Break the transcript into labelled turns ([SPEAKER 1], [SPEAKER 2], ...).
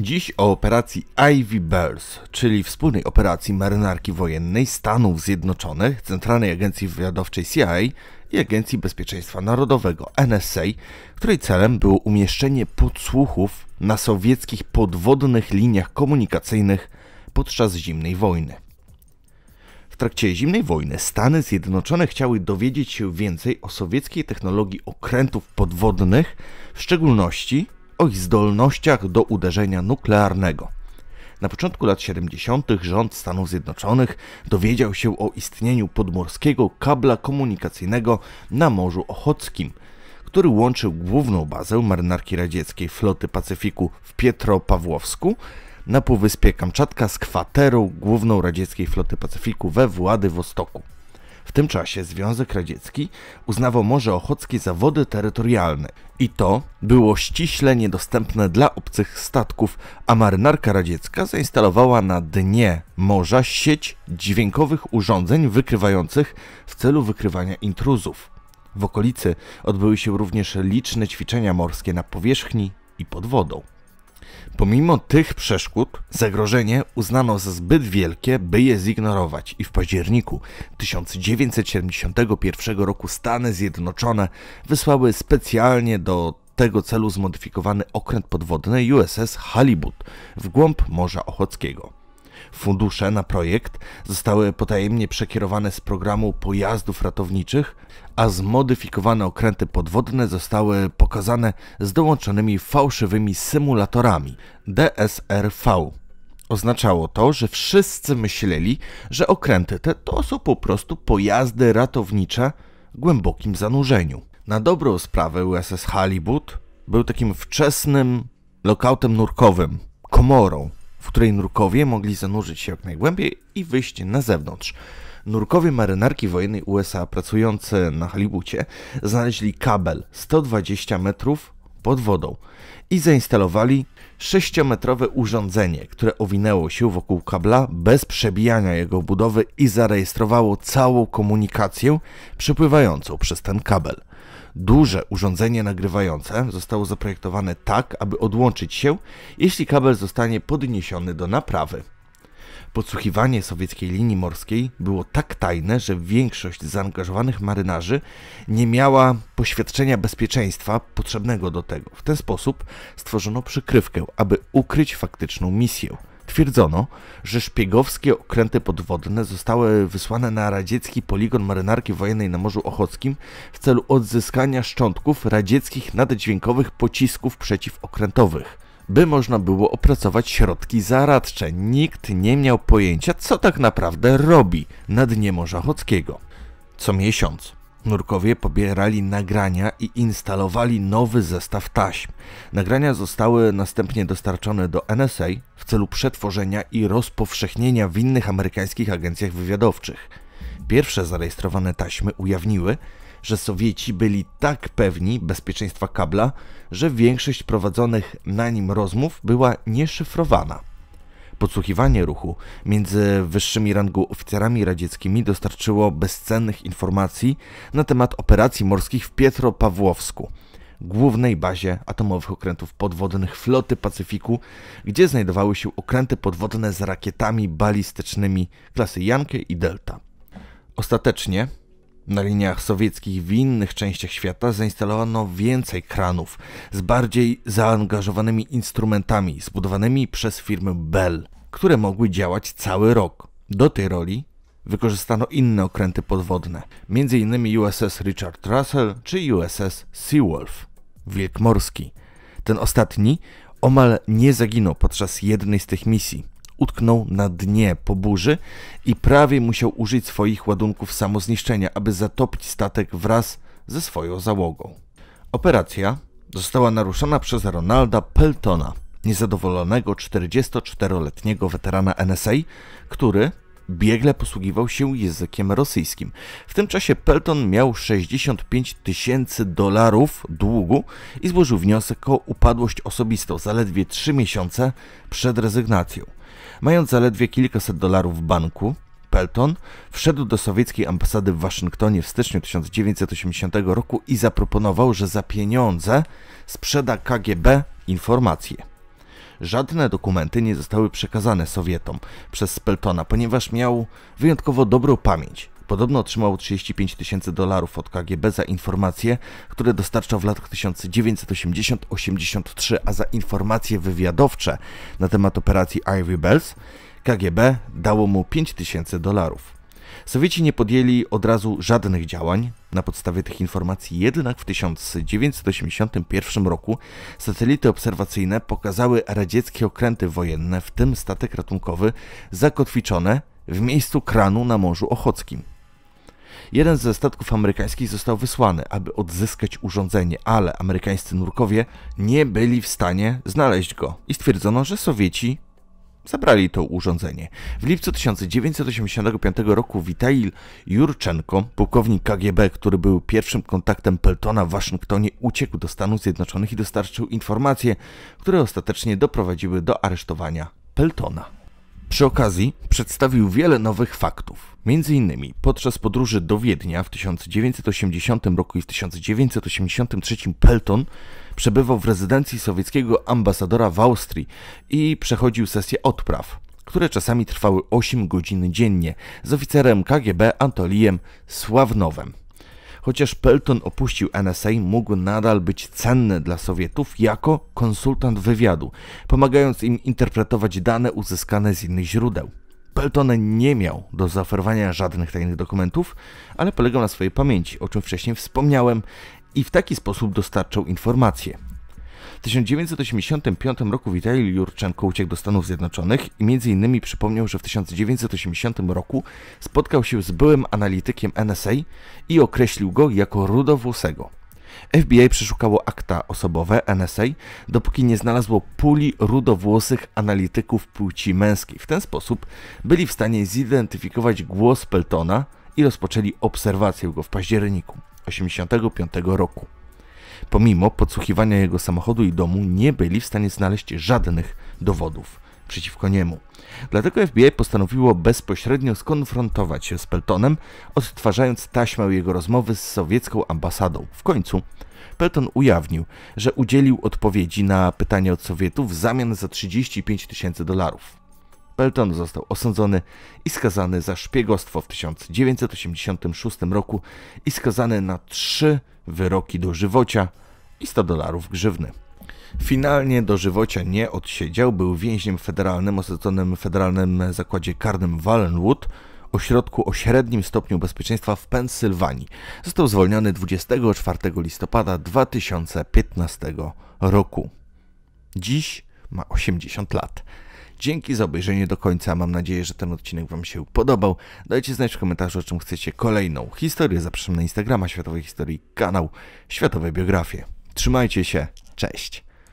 [SPEAKER 1] Dziś o operacji Ivy Bears, czyli wspólnej operacji marynarki wojennej Stanów Zjednoczonych, Centralnej Agencji Wywiadowczej CIA i Agencji Bezpieczeństwa Narodowego NSA, której celem było umieszczenie podsłuchów na sowieckich podwodnych liniach komunikacyjnych podczas zimnej wojny. W trakcie zimnej wojny Stany Zjednoczone chciały dowiedzieć się więcej o sowieckiej technologii okrętów podwodnych, w szczególności – o ich zdolnościach do uderzenia nuklearnego. Na początku lat 70. rząd Stanów Zjednoczonych dowiedział się o istnieniu podmorskiego kabla komunikacyjnego na Morzu Ochockim, który łączył główną bazę marynarki radzieckiej floty Pacyfiku w Pietropawłowsku na Półwyspie Kamczatka z kwaterą główną radzieckiej floty Pacyfiku we Władywostoku. W tym czasie Związek Radziecki uznawał Morze Ochockie za wody terytorialne i to było ściśle niedostępne dla obcych statków, a marynarka radziecka zainstalowała na dnie morza sieć dźwiękowych urządzeń wykrywających w celu wykrywania intruzów. W okolicy odbyły się również liczne ćwiczenia morskie na powierzchni i pod wodą. Pomimo tych przeszkód, zagrożenie uznano za zbyt wielkie, by je zignorować i w październiku 1971 roku Stany Zjednoczone wysłały specjalnie do tego celu zmodyfikowany okręt podwodny USS Halibut w głąb Morza Ochockiego. Fundusze na projekt zostały potajemnie przekierowane z programu pojazdów ratowniczych, a zmodyfikowane okręty podwodne zostały pokazane z dołączonymi fałszywymi symulatorami DSRV. Oznaczało to, że wszyscy myśleli, że okręty te to są po prostu pojazdy ratownicze w głębokim zanurzeniu. Na dobrą sprawę USS Halibut był takim wczesnym lokautem nurkowym, komorą, w której nurkowie mogli zanurzyć się jak najgłębiej i wyjść na zewnątrz. Nurkowie marynarki wojennej USA pracujący na Halibucie znaleźli kabel 120 metrów pod wodą i zainstalowali sześciometrowe urządzenie, które owinęło się wokół kabla bez przebijania jego budowy i zarejestrowało całą komunikację przepływającą przez ten kabel. Duże urządzenie nagrywające zostało zaprojektowane tak, aby odłączyć się, jeśli kabel zostanie podniesiony do naprawy. Podsłuchiwanie sowieckiej linii morskiej było tak tajne, że większość zaangażowanych marynarzy nie miała poświadczenia bezpieczeństwa potrzebnego do tego. W ten sposób stworzono przykrywkę, aby ukryć faktyczną misję. Twierdzono, że szpiegowskie okręty podwodne zostały wysłane na radziecki poligon marynarki wojennej na Morzu Ochockim w celu odzyskania szczątków radzieckich naddźwiękowych pocisków przeciwokrętowych by można było opracować środki zaradcze. Nikt nie miał pojęcia, co tak naprawdę robi na dnie Morza Ochockiego. Co miesiąc nurkowie pobierali nagrania i instalowali nowy zestaw taśm. Nagrania zostały następnie dostarczone do NSA w celu przetworzenia i rozpowszechnienia w innych amerykańskich agencjach wywiadowczych. Pierwsze zarejestrowane taśmy ujawniły, że Sowieci byli tak pewni bezpieczeństwa kabla, że większość prowadzonych na nim rozmów była nieszyfrowana. Podsłuchiwanie ruchu między wyższymi rangu oficerami radzieckimi dostarczyło bezcennych informacji na temat operacji morskich w Pietropawłowsku, głównej bazie atomowych okrętów podwodnych floty Pacyfiku, gdzie znajdowały się okręty podwodne z rakietami balistycznymi klasy Jankie i Delta. Ostatecznie na liniach sowieckich w innych częściach świata zainstalowano więcej kranów z bardziej zaangażowanymi instrumentami zbudowanymi przez firmy Bell, które mogły działać cały rok. Do tej roli wykorzystano inne okręty podwodne, m.in. USS Richard Russell czy USS Seawolf, Wilk Morski. Ten ostatni omal nie zaginął podczas jednej z tych misji utknął na dnie po burzy i prawie musiał użyć swoich ładunków samozniszczenia, aby zatopić statek wraz ze swoją załogą. Operacja została naruszona przez Ronalda Peltona, niezadowolonego 44-letniego weterana NSA, który biegle posługiwał się językiem rosyjskim. W tym czasie Pelton miał 65 tysięcy dolarów długu i złożył wniosek o upadłość osobistą zaledwie 3 miesiące przed rezygnacją. Mając zaledwie kilkaset dolarów w banku, Pelton wszedł do sowieckiej ambasady w Waszyngtonie w styczniu 1980 roku i zaproponował, że za pieniądze sprzeda KGB informacje. Żadne dokumenty nie zostały przekazane Sowietom przez Peltona, ponieważ miał wyjątkowo dobrą pamięć. Podobno otrzymał 35 tysięcy dolarów od KGB za informacje, które dostarczał w latach 1980-83, a za informacje wywiadowcze na temat operacji Ivy Bells KGB dało mu 5 tysięcy dolarów. Sowieci nie podjęli od razu żadnych działań na podstawie tych informacji, jednak w 1981 roku satelity obserwacyjne pokazały radzieckie okręty wojenne, w tym statek ratunkowy, zakotwiczone w miejscu kranu na Morzu Ochockim. Jeden ze statków amerykańskich został wysłany, aby odzyskać urządzenie, ale amerykańscy nurkowie nie byli w stanie znaleźć go i stwierdzono, że Sowieci zabrali to urządzenie. W lipcu 1985 roku Witail Jurczenko, pułkownik KGB, który był pierwszym kontaktem Peltona w Waszyngtonie, uciekł do Stanów Zjednoczonych i dostarczył informacje, które ostatecznie doprowadziły do aresztowania Peltona. Przy okazji przedstawił wiele nowych faktów. Między innymi podczas podróży do Wiednia w 1980 roku i w 1983 Pelton przebywał w rezydencji sowieckiego ambasadora w Austrii i przechodził sesję odpraw, które czasami trwały 8 godzin dziennie z oficerem KGB Antoniem Sławnowem. Chociaż Pelton opuścił NSA, mógł nadal być cenny dla Sowietów jako konsultant wywiadu, pomagając im interpretować dane uzyskane z innych źródeł. Pelton nie miał do zaoferowania żadnych tajnych dokumentów, ale polegał na swojej pamięci, o czym wcześniej wspomniałem, i w taki sposób dostarczał informacje. W 1985 roku Witalij Jurczenko uciekł do Stanów Zjednoczonych i między innymi przypomniał, że w 1980 roku spotkał się z byłym analitykiem NSA i określił go jako rudowłosego. FBI przeszukało akta osobowe NSA, dopóki nie znalazło puli rudowłosych analityków płci męskiej. W ten sposób byli w stanie zidentyfikować głos Peltona i rozpoczęli obserwację go w październiku 1985 roku. Pomimo podsłuchiwania jego samochodu i domu nie byli w stanie znaleźć żadnych dowodów przeciwko niemu. Dlatego FBI postanowiło bezpośrednio skonfrontować się z Peltonem, odtwarzając taśmę jego rozmowy z sowiecką ambasadą. W końcu Pelton ujawnił, że udzielił odpowiedzi na pytanie od Sowietów w zamian za 35 tysięcy dolarów. Pelton został osądzony i skazany za szpiegostwo w 1986 roku i skazany na trzy wyroki dożywocia i 100 dolarów grzywny. Finalnie dożywocia nie odsiedział, był więźniem federalnym osadzonym w Federalnym Zakładzie Karnym Wallenwood, ośrodku o średnim stopniu bezpieczeństwa w Pensylwanii. Został zwolniony 24 listopada 2015 roku. Dziś ma 80 lat. Dzięki za obejrzenie do końca. Mam nadzieję, że ten odcinek Wam się podobał. Dajcie znać w komentarzu, o czym chcecie kolejną historię. Zapraszam na Instagrama Światowej Historii, kanał Światowe Biografie. Trzymajcie się, cześć!